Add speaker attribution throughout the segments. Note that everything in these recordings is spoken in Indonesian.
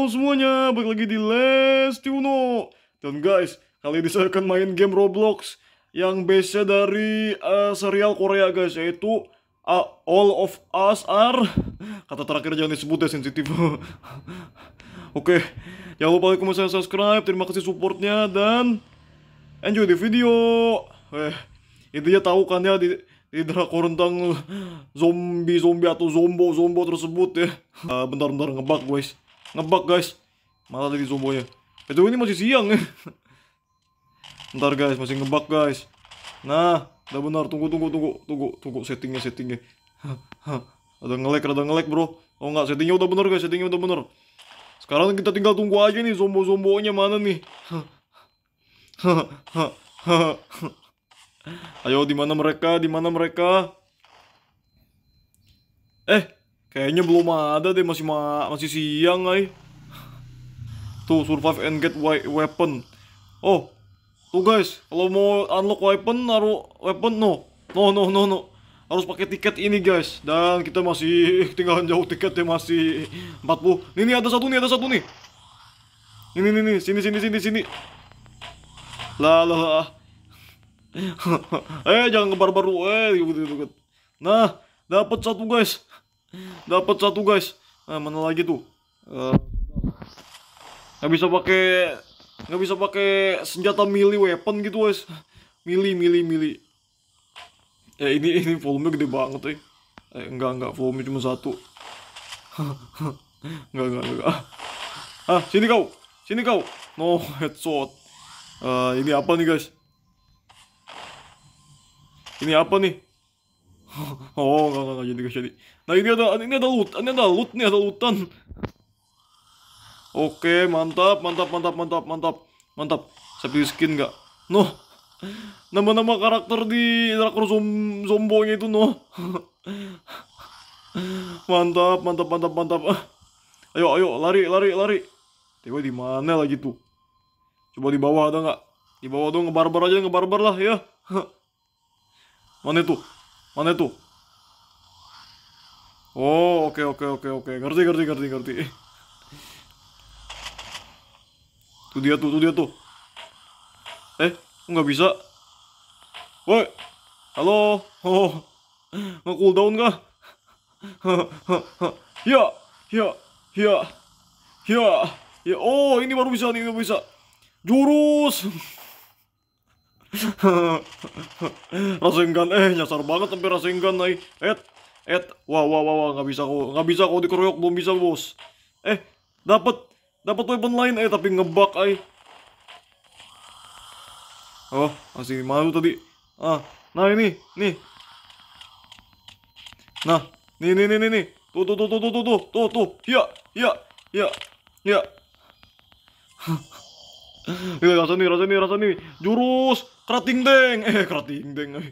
Speaker 1: halo semuanya, balik lagi di Uno Dan guys, kali ini saya akan main game Roblox Yang base dari uh, serial Korea guys, yaitu uh, All of Us Are Kata terakhir jangan disebut ya, sensitif Oke, okay. jangan lupa like, comment, subscribe, terima kasih supportnya Dan enjoy the video Eh, intinya tahu kan ya di di drakor tentang zombie-zombie atau zombo-zombo tersebut ya. Eh, bentar-bentar ngebug guys ngebug guys malah dari zombonya itu ini masih siang nih ya. ntar guys masih ngebug guys nah udah benar tunggu tunggu tunggu tunggu tunggu settingnya settingnya ada ngelek ada ngelek bro oh enggak settingnya udah benar guys settingnya udah benar sekarang kita tinggal tunggu aja nih zombo zombonya mana nih ayo di mana mereka di mana mereka eh Kayaknya belum ada deh, masih ma masih siang, ay. Tuh, survive and get weapon. Oh, tuh guys, kalau mau unlock weapon, naruh weapon, no. No, no, no, no. Harus pakai tiket ini, guys. Dan kita masih tinggal jauh tiketnya masih 40. Nih, nih, ada satu nih, ada satu nih. Ini, ini, nih, Sini, sini, sini, sini. Lah, lah, lah. eh, jangan kebar-baru. Eh, gitu, gitu. Nah, dapat satu, guys dapat satu guys eh, mana lagi tuh eh, uh, bisa pakai nggak bisa pakai senjata mili weapon gitu guys Mili mili mili. ya ini ini volume gede banget eh, eh enggak enggak volume cuma satu enggak enggak enggak ah sini kau sini kau no headshot uh, ini apa nih guys ini apa nih oh gak, gak, gak jadi gak jadi Nah ini ada ini ada loot ini ada loot nih ada lootan Oke mantap mantap mantap mantap mantap mantap Sapi skin gak? Noh Nama-nama karakter di drakor zom itu noh Mantap mantap mantap mantap ah. Ayo ayo lari lari lari Tiba di mana lagi tuh Coba di bawah ada nggak? Di bawah dong ngebarbar aja ngebarbar lah ya. Mana itu? Mana itu? Oh, oke okay, oke okay, oke okay, oke. Ngerti ngerti ngerti ngerti. Tuh dia tuh, tuh dia tuh. Eh, nggak bisa. Woi. Halo. Oh. Nge cooldown kah? ya, ya, ya. Ya. Ya, oh ini baru bisa ini baru bisa. Jurus. Rasengan, eh nyasar banget sampai Rasengan, ay. Et, et, wah wah wah nggak bisa kok, nggak bisa kok dikeroyok belum bisa bos. Eh, dapat, dapat weapon lain, eh tapi ngebak, ay. Oh, masih malu tadi. Ah, nah ini, nih. Nah, nih nih nih nih nih. Tuh tuh tuh tuh tuh tuh tuh tuh tuh. Ya, ya, ya, ya. Ini rasa nih, rasa nih, rasa nih. Jurus, Kroting deng, eh kroting deng. Eh.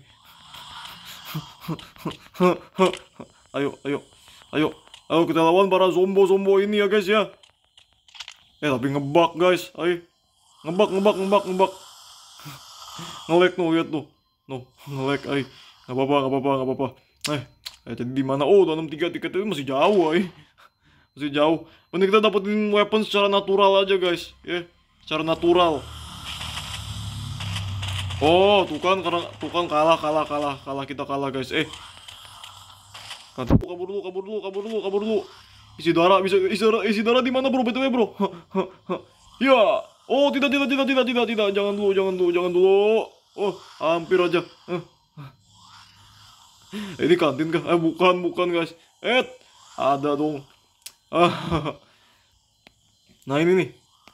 Speaker 1: ayo, ayo, ayo, ayo kita lawan para zombo-zombo ini ya guys ya. Eh tapi ngebak guys, ayo ngebak ngebak ngebak ngebak. ngelek tuh lihat tuh, tuh ngelek ayo. nggak apa-apa, apa-apa, apa-apa. Eh, eh jadi di mana? Oh, tanam tiga tiket itu masih jauh, ayo. Masih jauh. Mending kita dapetin weapon secara natural aja guys, ya, yeah. secara natural. Oh, tukang karena tukan kalah kalah kalah kalah kita kalah guys. Eh. Kabur dulu, kabur dulu, kabur dulu, kabur dulu. Isi darah, bisa isi darah, isi darah di mana bro? BTW bro. ya. Oh, tidak tidak tidak tidak tidak tidak. Jangan dulu, jangan dulu, jangan dulu. Oh, hampir aja. Eh. Ini kantin kah? Eh, bukan, bukan guys. Eh, ada dong. nah ini nih.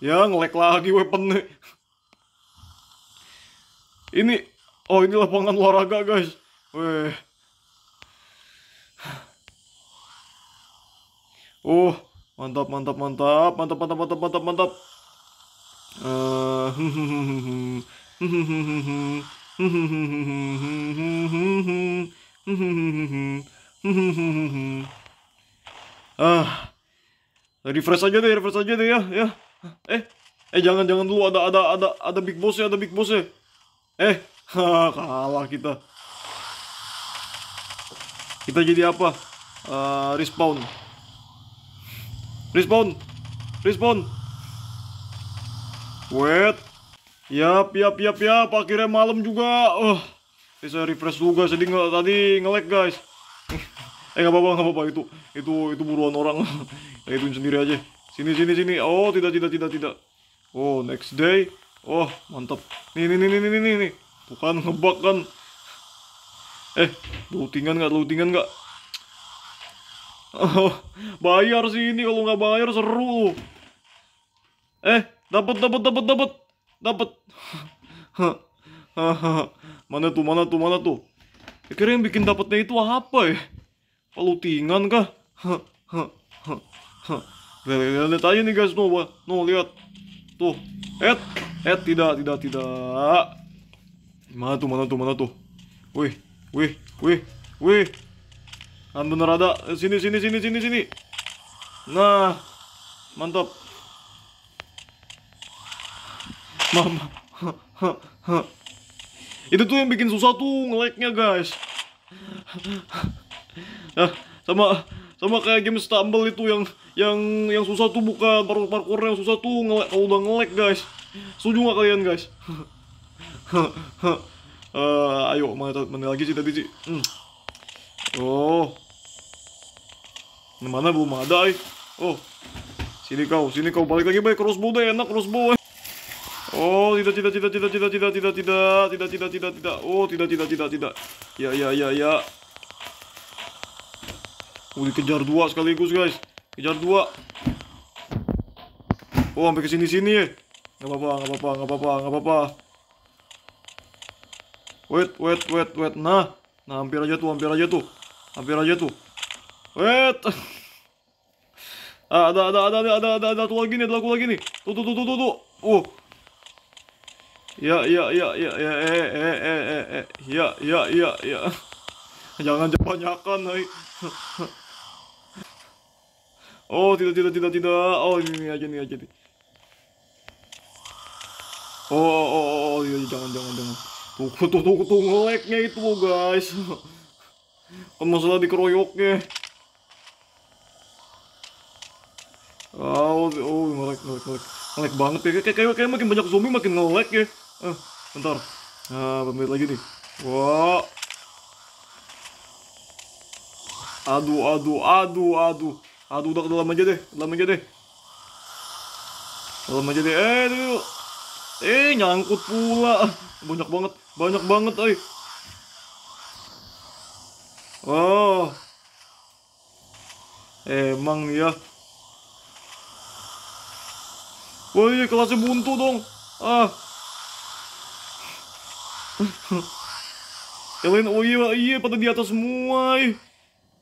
Speaker 1: Ya lag lagi weapon nih. Ini oh ini lapangan olahraga, guys. Weh. Oh, mantap mantap mantap, mantap mantap mantap mantap mantap. Uh, ah refresh aja deh refresh aja deh ya ya eh eh jangan jangan dulu ada ada ada ada big boss ya ada big boss ya Eh, kalah kita. Kita jadi apa? Uh, respawn. Respawn. Respawn. Wait. Yap, yap, yap, yap. Akhirnya malam juga. Oh. Eh, saya refresh juga jadi nggak tadi ngelek guys. eh nggak apa-apa nggak apa-apa itu itu itu buruan orang. Kita sendiri aja. Sini sini sini. Oh tidak tidak tidak tidak. Oh next day oh mantap nih nih nih nih nih nih, Bukan kan ngebak kan eh lootingan nggak lootingan nggak oh, bayar sih ini kalau nggak bayar seru eh dapat dapat dapat dapat dapat mana tuh mana tuh mana tuh ya, kira yang bikin dapatnya itu apa ya lootingan kah Lihat, lihat aja nih guys, no, no lihat Tuh. et, et tidak, tidak, tidak. Mana tuh, mana tuh, mana tuh? Wih, wih, wih, wih. Kan bener ada. Sini, sini, sini, sini, sini. Nah. Mantap. Mama. Itu tuh yang bikin susah tuh ngeleknya guys. Nah, sama sama kayak game stumble itu yang yang yang susah tuh buka parkour parkour yang susah tuh ngelek kalau udah ngelek guys setuju nggak kalian guys uh, ayo mana mana lagi sih tadi sih hmm. oh mana belum ada ay. oh sini kau sini kau balik lagi baik crossbow deh enak crossbow eh. Oh, tidak tidak tidak tidak tidak tidak tidak tidak tidak tidak tidak tidak. Oh, tidak tidak tidak tidak. Ya ya ya ya. Oh, dikejar dua sekaligus, guys. Kejar dua. Oh, sampai ke sini-sini ya. Eh. Enggak apa-apa, enggak apa-apa, enggak apa-apa, enggak apa-apa. Wait, wait, wait, wait. Nah, nah hampir aja tuh, hampir aja tuh. Hampir aja tuh. Wait. Ah, ada, ada, ada, ada, ada, ada, ada, lagi nih, ada aku lagi nih. Tuh, tuh, tuh, tuh, tuh, tuh. Oh. Ya, ya, ya, ya, ya, eh, eh, eh, eh, eh, eh. ya, ya, ya, ya. Jangan kebanyakan, hai. Eh. Oh tidak tidak tidak tidak. Oh ini, ini aja ini aja nih. Oh oh oh, oh, oh iya, iya, jangan jangan jangan. Tuh tuh tuh tuh, ngeleknya itu guys. kan masalah dikeroyoknya. Oh, oh ngelek oh, ngelek ngelek ngelek banget ya. Kayak kayak kayak makin banyak zombie makin ngelek ya. Eh, bentar. Nah, pemit lagi nih. Wah. Wow. Aduh aduh aduh aduh. Aduh udah ke dalam aja deh, dalam aja deh. Dalam aja deh. Eh, tuh. Eh, nyangkut pula. Ah, banyak banget, banyak banget, eh. Oh. Emang ya. Woi, iya, kelasnya buntu dong. Ah. Kalian oh iya, iya pada di atas semua. Eh.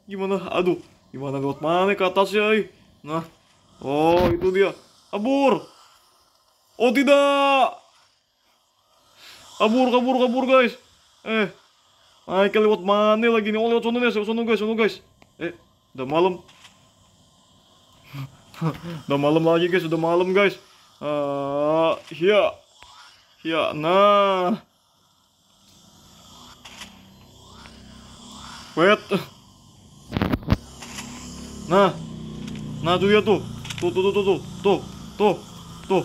Speaker 1: Gimana? Aduh. Gimana lewat mana ke atas ya? Nah. Oh, itu dia. Kabur. Oh, tidak. Kabur, kabur, kabur, guys. Eh. naik lewat mana lagi nih? Oh, lewat sana guys. Lewat sana guys. sana guys. Eh, udah malam. udah malam lagi, guys. Udah malam, guys. ah uh, ya. Ya, nah. Wait. Nah. Nah tuh ya tuh. Tuh tuh tuh tuh tuh. Tuh. Tuh.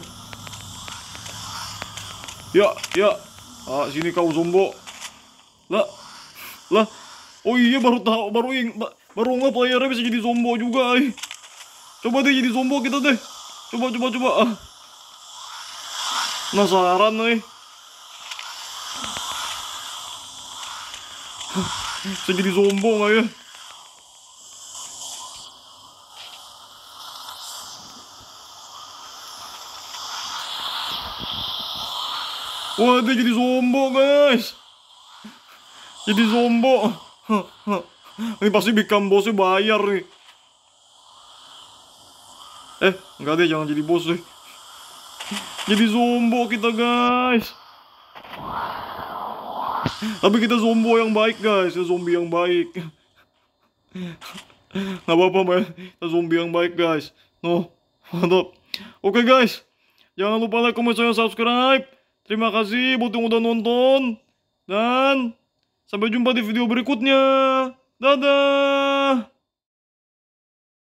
Speaker 1: Ya, ya. Ah, sini kau zombo. Lah. Lah. Oh iya baru tahu baru ing baru nggak player bisa jadi zombo juga. Ay. Coba deh jadi zombo kita deh. Coba coba coba. Ah. Nasaran nih. Saya jadi zombo nggak ya? Wah, dia jadi zombo, guys. Jadi zombo. Ini pasti bikin bosnya bayar nih. Eh, enggak deh, jangan jadi bos deh. Jadi zombo kita, guys. Tapi kita zombo yang baik, guys. Kita zombie yang baik. Nggak apa-apa, man. Kita zombie yang baik, guys. No, mantap. Oke, okay, guys. Jangan lupa like, comment, share, subscribe. Terima kasih buat yang udah nonton. Dan sampai jumpa di video berikutnya. Dadah.